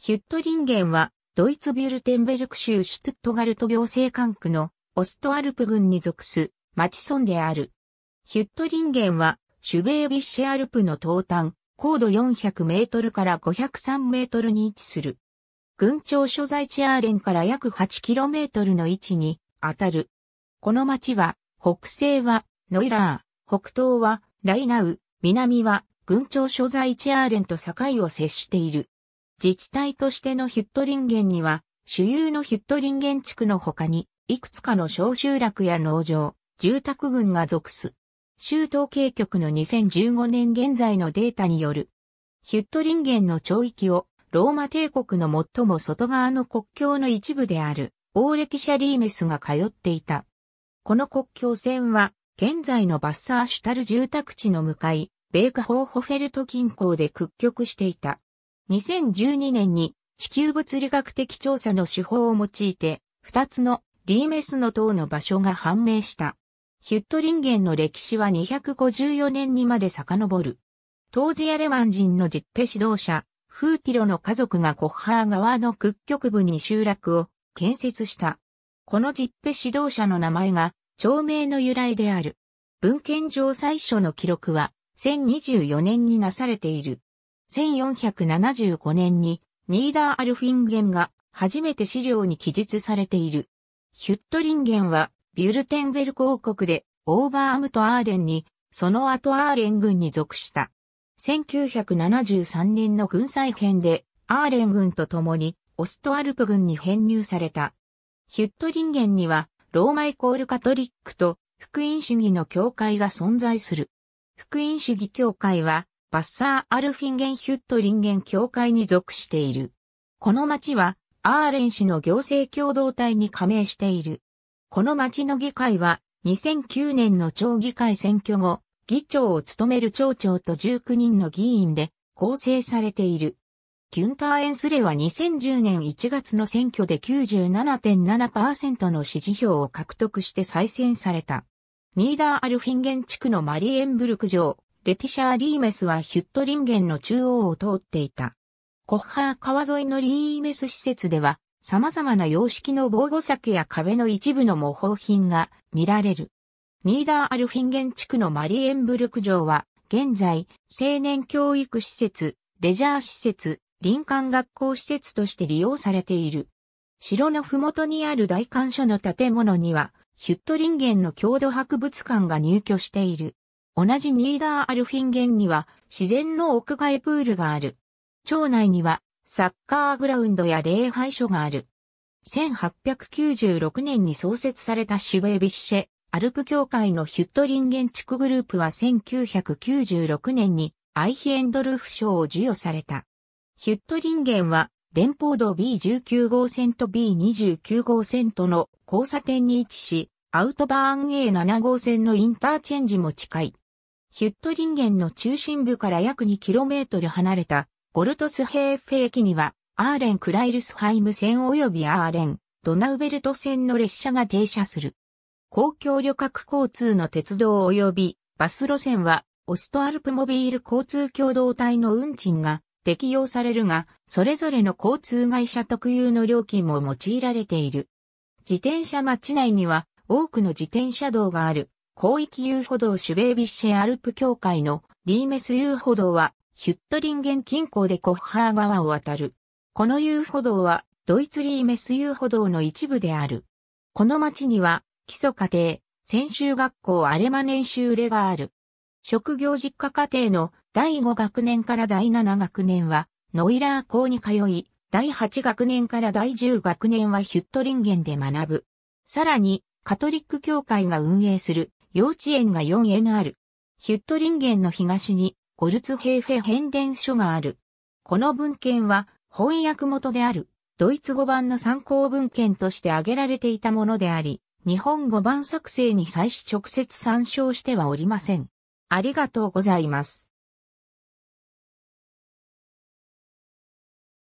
ヒュットリンゲンは、ドイツビュルテンベルク州シュトゥットガルト行政管区のオストアルプ郡に属す町村である。ヒュットリンゲンは、シュベービッシェアルプの東端、高度400メートルから503メートルに位置する。郡庁所在地アーレンから約8キロメートルの位置に当たる。この町は、北西はノイラー、北東はライナウ、南は郡庁所在地アーレンと境を接している。自治体としてのヒュットリンゲンには、主有のヒュットリンゲン地区の他に、いくつかの小集落や農場、住宅群が属す。州統計局の2015年現在のデータによる、ヒュットリンゲンの町域を、ローマ帝国の最も外側の国境の一部である、オーレキシャリーメスが通っていた。この国境線は、現在のバッサーシュタル住宅地の向かい、ベーカホーホフェルト近郊で屈曲していた。2012年に地球物理学的調査の手法を用いて、二つのリーメスの塔の場所が判明した。ヒュットリンゲンの歴史は254年にまで遡る。当時アレマン人の実ペ指導者、フーティロの家族がコッハー側の屈曲部に集落を建設した。この実ペ指導者の名前が町名の由来である。文献上最初の記録は1024年になされている。1475年にニーダーアルフィンゲンが初めて資料に記述されている。ヒュットリンゲンはビュルテンベルク王国でオーバーアムとアーレンに、その後アーレン軍に属した。1973年の軍災編でアーレン軍と共にオストアルプ軍に編入された。ヒュットリンゲンにはローマイコールカトリックと福音主義の教会が存在する。福音主義教会はバッサー・アルフィンゲンヒュットリンゲン協会に属している。この町は、アーレン市の行政共同体に加盟している。この町の議会は、2009年の町議会選挙後、議長を務める町長と19人の議員で構成されている。キュンター・エンスレは2010年1月の選挙で97.7%の支持票を獲得して再選された。ニーダー・アルフィンゲン地区のマリエンブルク城、レティシャ・ー・リーメスはヒュットリンゲンの中央を通っていた。コッハー川沿いのリーメス施設では、様々な様式の防護柵や壁の一部の模倣品が見られる。ニーダーアルフィンゲン地区のマリエンブルク城は、現在、青年教育施設、レジャー施設、林間学校施設として利用されている。城の麓にある大館所の建物には、ヒュットリンゲンの郷土博物館が入居している。同じニーダーアルフィンゲンには自然の屋外プールがある。町内にはサッカーグラウンドや礼拝所がある。1896年に創設されたシュベービッシェ、アルプ協会のヒュットリンゲン地区グループは1996年にアイヒエンドルフ賞を授与された。ヒュットリンゲンは連邦道 B19 号線と B29 号線との交差点に位置し、アウトバーン A7 号線のインターチェンジも近い。ヒュットリンゲンの中心部から約 2km 離れたゴルトスヘーフ駅にはアーレン・クライルスハイム線及びアーレン、ドナウベルト線の列車が停車する。公共旅客交通の鉄道及びバス路線はオストアルプモビール交通共同体の運賃が適用されるが、それぞれの交通会社特有の料金も用いられている。自転車街内には多くの自転車道がある。広域遊歩道シュベービッシェアルプ協会のリーメス遊歩道は、ヒュットリンゲン近郊でコッハー川を渡る。この遊歩道は、ドイツリーメス遊歩道の一部である。この町には、基礎家庭、専修学校アレマ年修レがある。職業実家家庭の第5学年から第7学年は、ノイラー校に通い、第8学年から第10学年はヒュットリンゲンで学ぶ。さらに、カトリック教会が運営する幼稚園が 4N ある。ヒュットリンゲンの東にゴルツヘーフェ変電所がある。この文献は翻訳元であるドイツ語版の参考文献として挙げられていたものであり、日本語版作成に際し直接参照してはおりません。ありがとうございます。